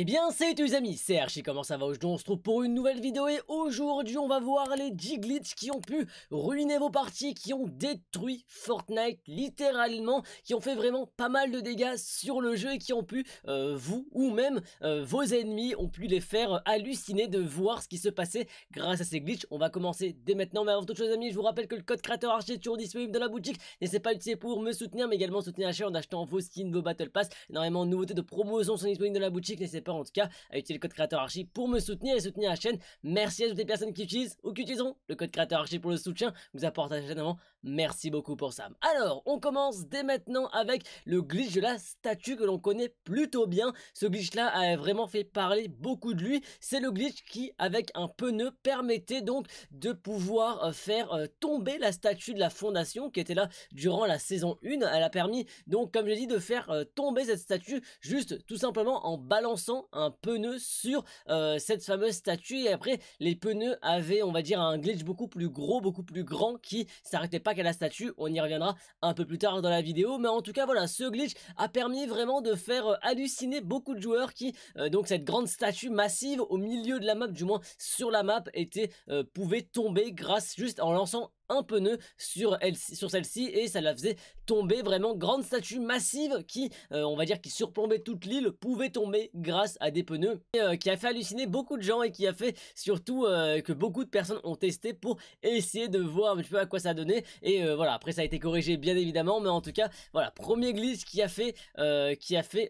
Eh bien salut les amis, c'est Archi. comment ça va Aujourd'hui on se trouve pour une nouvelle vidéo et aujourd'hui on va voir les 10 glitches qui ont pu ruiner vos parties, qui ont détruit Fortnite littéralement, qui ont fait vraiment pas mal de dégâts sur le jeu et qui ont pu, euh, vous ou même euh, vos ennemis, ont pu les faire euh, halluciner de voir ce qui se passait grâce à ces glitches. On va commencer dès maintenant, mais avant toute chose les amis, je vous rappelle que le code créateur Archi est toujours disponible dans la boutique, n'hésitez pas à l'utiliser pour me soutenir, mais également soutenir la en achetant vos skins, vos battle pass, énormément de nouveautés de promotion sont disponibles dans la boutique, n'hésitez en tout cas à utiliser le code créateur archi pour me soutenir et soutenir la chaîne. Merci à toutes les personnes qui utilisent ou qui utiliseront le code créateur archi pour le soutien vous apportez à la chaîne Merci beaucoup pour ça. Alors, on commence dès maintenant avec le glitch de la statue que l'on connaît plutôt bien. Ce glitch là a vraiment fait parler beaucoup de lui. C'est le glitch qui, avec un pneu, permettait donc de pouvoir euh, faire euh, tomber la statue de la fondation qui était là durant la saison 1. Elle a permis donc, comme je l'ai dit, de faire euh, tomber cette statue juste tout simplement en balançant un pneu sur euh, cette fameuse statue et après les pneus avaient on va dire un glitch beaucoup plus gros, beaucoup plus grand qui s'arrêtait pas qu'à la statue, on y reviendra un peu plus tard dans la vidéo mais en tout cas voilà ce glitch a permis vraiment de faire euh, halluciner beaucoup de joueurs qui euh, donc cette grande statue massive au milieu de la map du moins sur la map était pouvait tomber grâce juste en lançant un pneu sur, elle, sur celle-ci et ça la faisait tomber vraiment. Grande statue massive qui, euh, on va dire, qui surplombait toute l'île, pouvait tomber grâce à des pneus, euh, qui a fait halluciner beaucoup de gens et qui a fait surtout euh, que beaucoup de personnes ont testé pour essayer de voir un petit peu à quoi ça donnait. Et voilà, après ça a été corrigé bien évidemment, mais en tout cas, voilà, premier glisse qui a fait, qui a fait,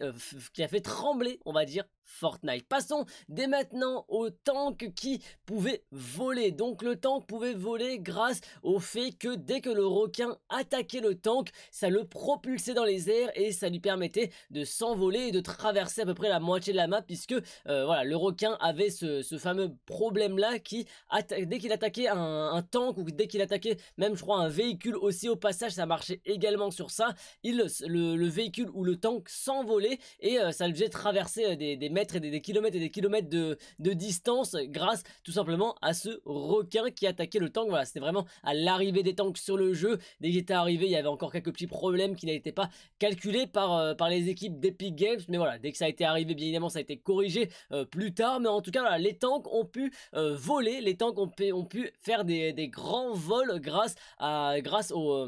qui a fait trembler, on va dire, Fortnite. Passons dès maintenant au tank qui pouvait voler. Donc le tank pouvait voler grâce au fait que dès que le requin attaquait le tank, ça le propulsait dans les airs et ça lui permettait de s'envoler et de traverser à peu près la moitié de la map puisque euh, voilà le requin avait ce, fameux problème là qui dès qu'il attaquait un, tank ou dès qu'il attaquait même je crois un véhicule aussi au passage ça marchait également sur ça il le, véhicule ou le tank s'envolait et euh, ça le faisait traverser euh, des, des et des, kilomètres et des kilomètres de, distance grâce tout simplement à ce requin qui attaquait le tank. Voilà, c'était vraiment à l'arrivée des tanks sur le jeu. Dès qu'il était arrivé, il y avait encore quelques petits problèmes qui n'étaient pas calculés par, euh, les équipes d'Epic Games. Mais voilà, dès que ça a été arrivé, bien évidemment, ça a été corrigé euh, plus tard. Mais en tout cas, les tanks ont pu euh, voler, les tanks ont pu, faire des, grands vols grâce au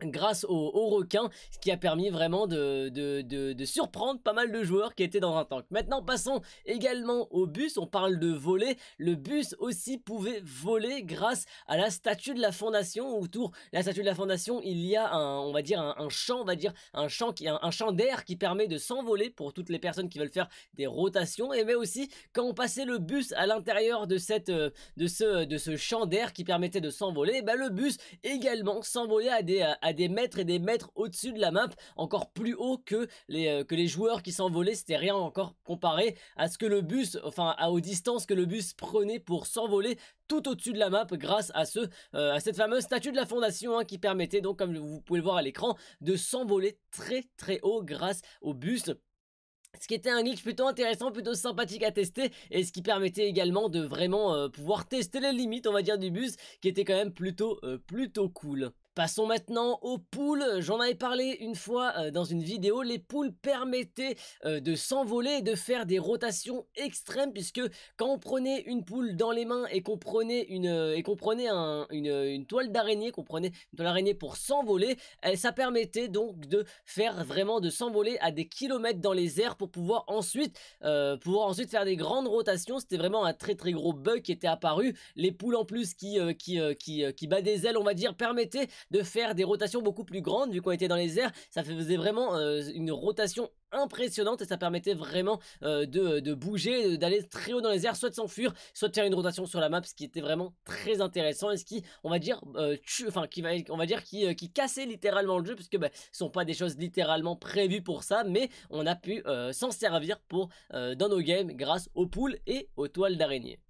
grâce aux, au requins, ce qui a permis vraiment de, de, de, surprendre pas mal de joueurs qui étaient dans un tank. Maintenant, passons également au bus, on parle de voler, le bus aussi pouvait voler grâce à la statue de la fondation, autour de la statue de la fondation, il y a un, on va dire, un, champ, on va dire, un champ, qui, un champ d'air qui permet de s'envoler pour toutes les personnes qui veulent faire des rotations, et mais aussi quand on passait le bus à l'intérieur de cette, euh, de ce, de ce champ d'air qui permettait de s'envoler, eh ben, le bus également s'envolait à des, des mètres et des mètres au-dessus de la map, encore plus haut que les, euh, que les joueurs qui s'envolaient. C'était rien encore comparé à ce que le bus, enfin à, aux distances que le bus prenait pour s'envoler tout au-dessus de la map grâce à, ce, euh, à cette fameuse statue de la fondation hein, qui permettait donc comme vous pouvez le voir à l'écran de s'envoler très très haut grâce au bus ce qui était un glitch plutôt intéressant, plutôt sympathique à tester et ce qui permettait également de vraiment euh, pouvoir tester les limites on va dire du bus qui était quand même plutôt plutôt cool. Passons maintenant aux poules. J'en avais parlé une fois euh, dans une vidéo. Les poules permettaient euh, de s'envoler et de faire des rotations extrêmes puisque quand on prenait une poule dans les mains et qu'on prenait une euh, et une, toile d'araignée, qu'on prenait pour s'envoler, ça permettait donc de faire vraiment de s'envoler à des kilomètres dans les airs pour pouvoir ensuite ensuite faire des grandes rotations. C'était vraiment un très très gros bug qui était apparu. Les poules en plus qui qui, qui qui bat des ailes, on va dire, permettaient de faire des rotations beaucoup plus grandes vu qu'on était dans les airs. Ça faisait vraiment euh, une rotation impressionnante et ça permettait vraiment euh, de, bouger, euh, d'aller très haut dans les airs, soit de s'enfuir, soit de faire une rotation sur la map, ce qui était vraiment très intéressant et ce qui, on va dire, enfin, qui va dire, qui, cassait littéralement le jeu, puisque bah, ce sont pas des choses littéralement prévues pour ça, mais on a pu s'en servir pour dans nos games grâce aux poules et aux toiles d'araignée.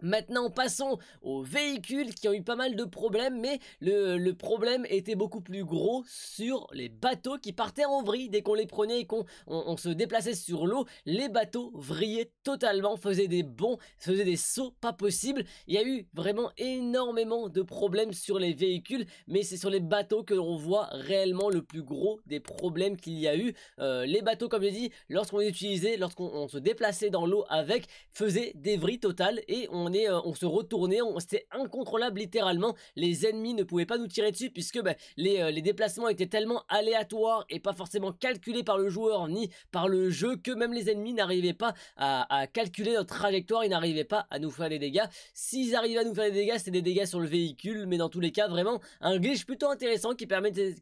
Maintenant, passons aux véhicules qui ont eu pas mal de problèmes, mais le, problème était beaucoup plus gros sur les bateaux qui partaient en vrille. Dès qu'on les prenait et qu'on se déplaçait sur l'eau, les bateaux vrillaient totalement, faisaient des bons faisaient des sauts pas possibles. Il y a eu vraiment énormément de problèmes sur les véhicules, mais c'est sur les bateaux que l'on voit réellement le plus gros des problèmes qu'il y a eu. Euh, les bateaux, comme je dis, lorsqu'on les utilisait, lorsqu'on se déplaçait dans l'eau avec, faisaient des vrilles totales et on Hein, on se retournait, on, c'était incontrôlable littéralement. Les ennemis ne pouvaient pas nous tirer dessus puisque bah, euh, les, déplacements étaient tellement aléatoires et pas forcément calculés par le joueur ni par le jeu que même les ennemis n'arrivaient pas à, calculer notre trajectoire, ils n'arrivaient pas à nous faire des dégâts. S'ils arrivaient à nous faire des dégâts, c'est des dégâts sur le véhicule, mais dans tous les cas, vraiment un glitch plutôt intéressant qui permettait,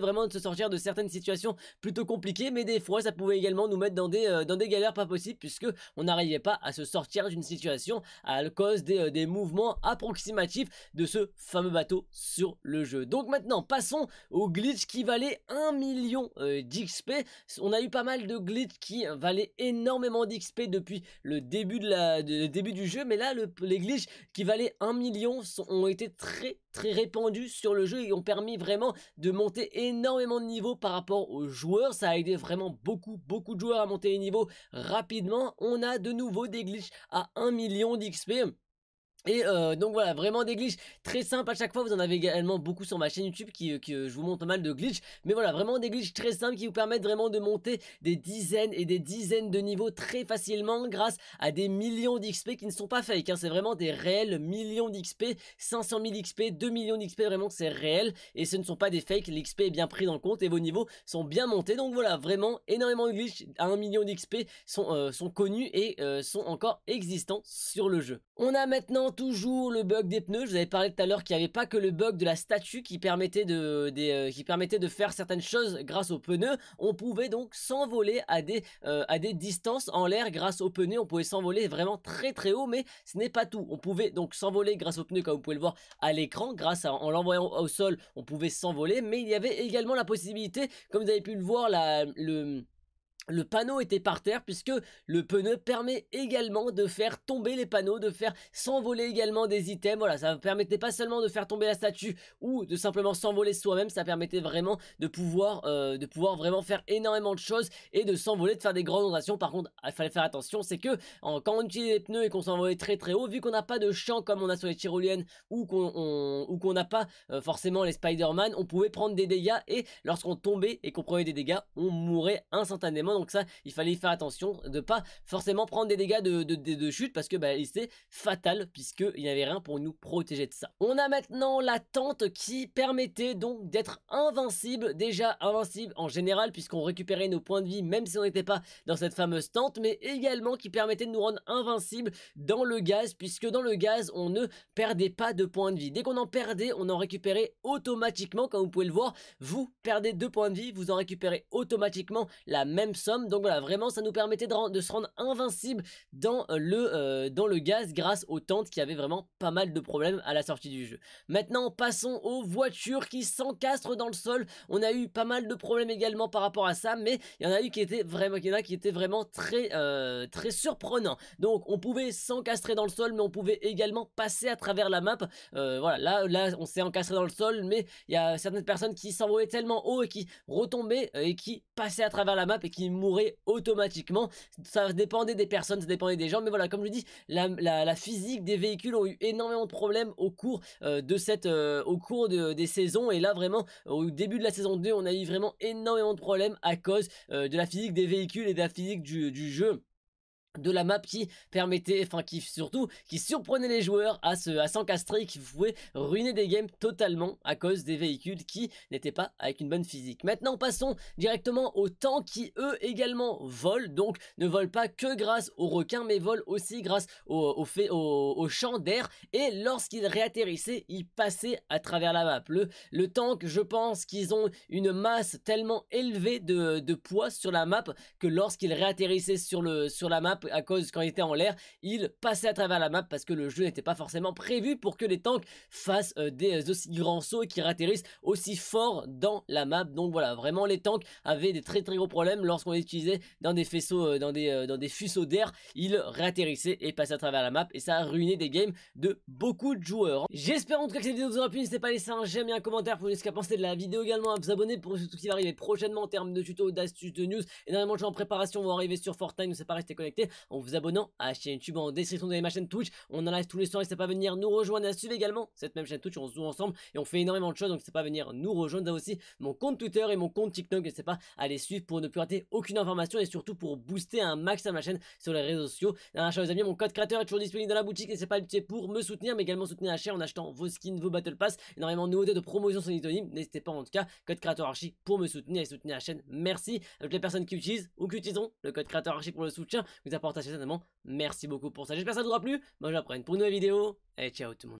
vraiment de se sortir de certaines situations plutôt compliquées, mais des fois ça pouvait également nous mettre dans des, euh, galères pas possibles puisque on n'arrivait pas à se sortir d'une situation, à cause euh, des, mouvements approximatifs de ce fameux bateau sur le jeu. Donc maintenant, passons au glitch qui valait 1 million euh, d'XP. On a eu pas mal de glitch qui valaient énormément d'XP depuis le début, de la, début du jeu, mais là, les glitches qui valaient 1 million ont été très très répandus sur le jeu et ont permis vraiment de monter énormément de niveaux par rapport aux joueurs. Ça a aidé vraiment beaucoup, beaucoup de joueurs à monter les niveaux rapidement. On a de nouveau des glitches à 1 million d'XP. Et euh, donc voilà, vraiment des glitches très simples à chaque fois. Vous en avez également beaucoup sur ma chaîne YouTube qui, euh, je vous montre mal de glitches. Mais voilà, vraiment des glitches très simples qui vous permettent vraiment de monter des dizaines et des dizaines de niveaux très facilement grâce à des millions d'XP qui ne sont pas fake. Hein. C'est vraiment des réels millions d'XP, 500 000 XP, 2 millions d'XP. Vraiment, c'est réel et ce ne sont pas des fakes. L'XP est bien pris en compte et vos niveaux sont bien montés. Donc voilà, vraiment énormément de glitches à 1 million d'XP sont, euh, sont connus et sont encore existants sur le jeu. On a maintenant toujours le bug des pneus. Je vous avais parlé tout à l'heure qu'il n'y avait pas que le bug de la statue qui permettait de, euh, qui permettait de faire certaines choses grâce aux pneus. On pouvait donc s'envoler à des, euh, à des distances en l'air grâce aux pneus. On pouvait s'envoler vraiment très très haut, mais ce n'est pas tout. On pouvait donc s'envoler grâce aux pneus, comme vous pouvez le voir à l'écran. Grâce à, en l'envoyant au sol, on pouvait s'envoler, mais il y avait également la possibilité, comme vous avez pu le voir, le, le panneau était par terre puisque le pneu permet également de faire tomber les panneaux, de faire s'envoler également des items. Voilà, ça permettait pas seulement de faire tomber la statue ou de simplement s'envoler soi-même, ça permettait vraiment de pouvoir, euh, de pouvoir vraiment faire énormément de choses et de s'envoler, de faire des grandes ondations. Par contre, il fallait faire attention, c'est que quand on utilisait les pneus et qu'on s'envolait très très haut, vu qu'on n'a pas de champ comme on a sur les tyroliennes ou qu'on ou qu'on n'a pas euh, forcément les Spider-Man, on pouvait prendre des dégâts et lorsqu'on tombait et qu'on prenait des dégâts, on mourait instantanément donc ça, il fallait faire attention de pas forcément prendre des dégâts de, chute parce que bah, c'était fatal puisqu'il n'y avait rien pour nous protéger de ça. On a maintenant la tente qui permettait donc d'être invincible, déjà invincible en général puisqu'on récupérait nos points de vie même si on n'était pas dans cette fameuse tente, mais également qui permettait de nous rendre invincible dans le gaz puisque dans le gaz on ne perdait pas de points de vie. Dès qu'on en perdait, on en récupérait automatiquement comme vous pouvez le voir. Vous perdez deux points de vie, vous en récupérez automatiquement la même donc voilà, vraiment, ça nous permettait de, se rendre invincible dans euh, le, euh, dans le gaz grâce aux tentes qui avaient vraiment pas mal de problèmes à la sortie du jeu. Maintenant, passons aux voitures qui s'encastrent dans le sol. On a eu pas mal de problèmes également par rapport à ça, mais il y en a eu qui étaient vraiment, il qui étaient vraiment très, euh, très surprenants. Donc on pouvait s'encastrer dans le sol, mais on pouvait également passer à travers la map. voilà, là, là, on s'est encastré dans le sol, mais il y a certaines personnes qui s'envoyaient tellement haut et qui retombaient et qui passaient à travers la map et qui mourrait automatiquement. Ça dépendait des personnes, ça dépendait des gens, mais voilà, comme je dis, la, physique des véhicules ont eu énormément de problèmes au cours euh, de cette, euh, au cours des saisons, et là vraiment, au début de la saison 2, on a eu vraiment énormément de problèmes à cause euh, de la physique des véhicules et de la physique du jeu de la map qui permettait, enfin qui surtout, qui surprenait les joueurs à se, à s'encastrer qui pouvait ruiner des games totalement à cause des véhicules qui n'étaient pas avec une bonne physique. Maintenant, passons directement aux tank qui eux également volent, donc ne volent pas que grâce aux requins, mais volent aussi grâce au, au, au champ d'air et lorsqu'ils réatterrissaient, ils passaient à travers la map. Le, le tank, je pense qu'ils ont une masse tellement élevée de, poids sur la map que lorsqu'ils réatterrissaient sur le, sur la map, à cause quand il était en l'air, il passait à travers la map parce que le jeu n'était pas forcément prévu pour que les tanks fassent euh, des euh, aussi grands sauts et qu'ils réatterrissent aussi fort dans la map. Donc voilà, vraiment les tanks avaient des très très gros problèmes lorsqu'on les utilisait dans des faisceaux, euh, dans des dans des fuseaux d'air, ils réatterrissaient et passaient à travers la map et ça a ruiné des games de beaucoup de joueurs. Hein. J'espère en tout cas que cette vidéo vous aura plu, n'hésitez pas à laisser un j'aime et un commentaire pour nous ce qu'a penser de la vidéo également, à vous abonner pour tout ce qui va arriver prochainement en termes de tutos, d'astuces, de news. Énormément de gens en préparation vont arriver sur Fortnite, ne sait pas rester connecté en vous abonnant à la chaîne YouTube en description de ma chaîne Twitch. On en tous les soirs, n'hésitez pas venir nous rejoindre, à suivre également cette même chaîne Twitch, on se joue ensemble et on fait énormément de choses, donc n'hésitez pas à venir nous rejoindre. avez aussi, mon compte Twitter et mon compte TikTok, n'hésitez pas à les suivre pour ne plus rater aucune information et surtout pour booster un max à ma chaîne sur les réseaux sociaux. Dernière chose, les amis, mon code créateur est toujours disponible dans la boutique, n'hésitez pas à l'utiliser pour me soutenir, mais également soutenir la chaîne en achetant vos skins, vos battle pass, énormément de nouveautés de promotion sur Nitonyme. N'hésitez pas en tout cas, code créateur archi pour me soutenir et soutenir la chaîne. Merci à toutes les personnes qui utilisent ou qui utiliseront le code créateur archi pour le soutien partagez certainement. Merci beaucoup pour ça. J'espère que ça vous aura plu. Moi, j'apprenne pour une nouvelle vidéo. Et ciao tout le monde.